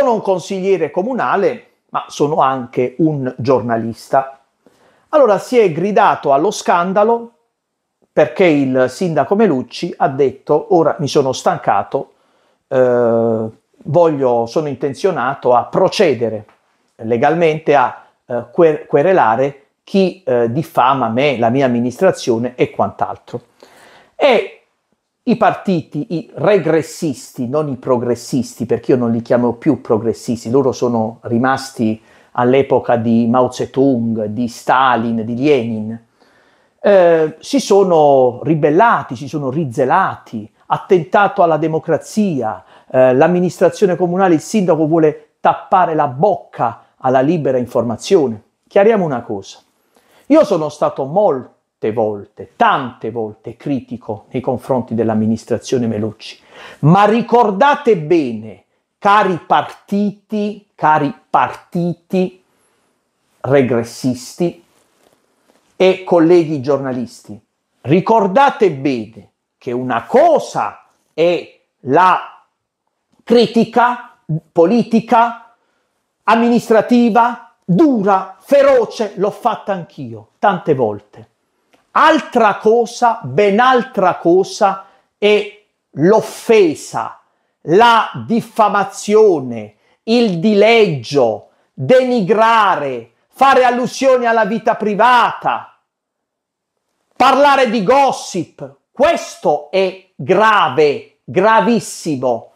sono un consigliere comunale, ma sono anche un giornalista. Allora si è gridato allo scandalo perché il sindaco Melucci ha detto ora mi sono stancato, eh, voglio, sono intenzionato a procedere legalmente a eh, quer- querelare chi eh, diffama me, la mia amministrazione e quant'altro. E i partiti, i regressisti, non i progressisti, perché io non li chiamo più progressisti, loro sono rimasti all'epoca di Mao Zedong, di Stalin, di Lenin, eh, si sono ribellati, si sono rizelati, attentato alla democrazia, eh, l'amministrazione comunale, il sindaco vuole tappare la bocca alla libera informazione. Chiariamo una cosa, io sono stato molto tante volte, tante volte critico nei confronti dell'amministrazione Melucci, ma ricordate bene, cari partiti, cari partiti regressisti e colleghi giornalisti, ricordate bene che una cosa è la critica politica, amministrativa, dura, feroce, l'ho fatta anch'io tante volte. Altra cosa, ben altra cosa, è l'offesa, la diffamazione, il dileggio, denigrare, fare allusioni alla vita privata, parlare di gossip. Questo è grave, gravissimo.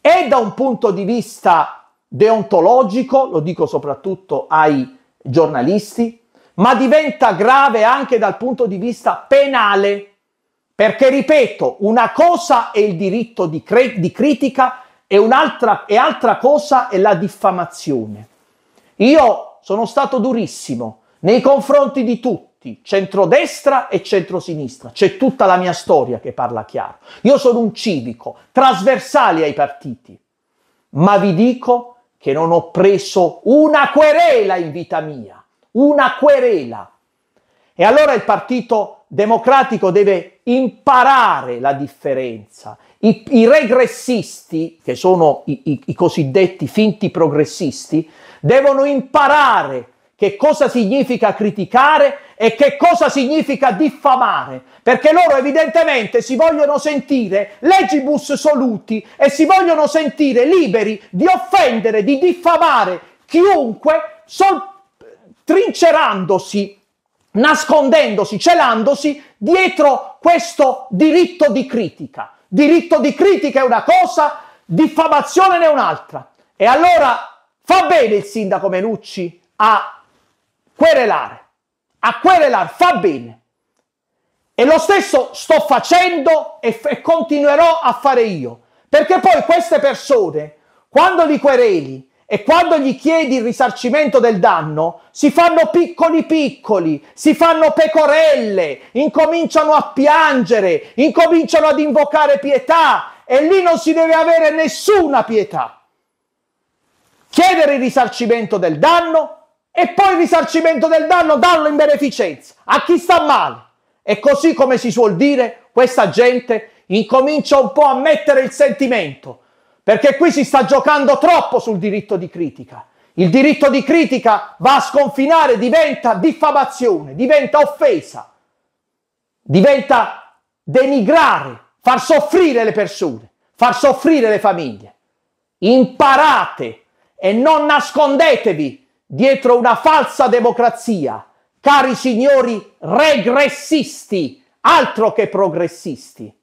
E da un punto di vista deontologico, lo dico soprattutto ai giornalisti, ma diventa grave anche dal punto di vista penale, perché ripeto, una cosa è il diritto di, cre- di critica e un'altra e altra cosa è la diffamazione. Io sono stato durissimo nei confronti di tutti centrodestra e centrosinistra. C'è tutta la mia storia che parla chiaro. Io sono un civico, trasversale ai partiti, ma vi dico che non ho preso una querela in vita mia una querela. E allora il Partito Democratico deve imparare la differenza. I, i regressisti, che sono i, i, i cosiddetti finti progressisti, devono imparare che cosa significa criticare e che cosa significa diffamare, perché loro evidentemente si vogliono sentire legibus soluti e si vogliono sentire liberi di offendere, di diffamare chiunque soltanto trincerandosi, nascondendosi, celandosi dietro questo diritto di critica. Diritto di critica è una cosa, diffamazione ne è un'altra. E allora fa bene il sindaco Menucci a querelare, a querelare, fa bene. E lo stesso sto facendo e, e continuerò a fare io. Perché poi queste persone, quando li quereli, e quando gli chiedi il risarcimento del danno, si fanno piccoli piccoli, si fanno pecorelle, incominciano a piangere, incominciano ad invocare pietà e lì non si deve avere nessuna pietà. Chiedere il risarcimento del danno e poi il risarcimento del danno danno in beneficenza a chi sta male. E così come si suol dire, questa gente incomincia un po' a mettere il sentimento perché qui si sta giocando troppo sul diritto di critica. Il diritto di critica va a sconfinare, diventa diffamazione, diventa offesa, diventa denigrare, far soffrire le persone, far soffrire le famiglie. Imparate e non nascondetevi dietro una falsa democrazia, cari signori regressisti, altro che progressisti.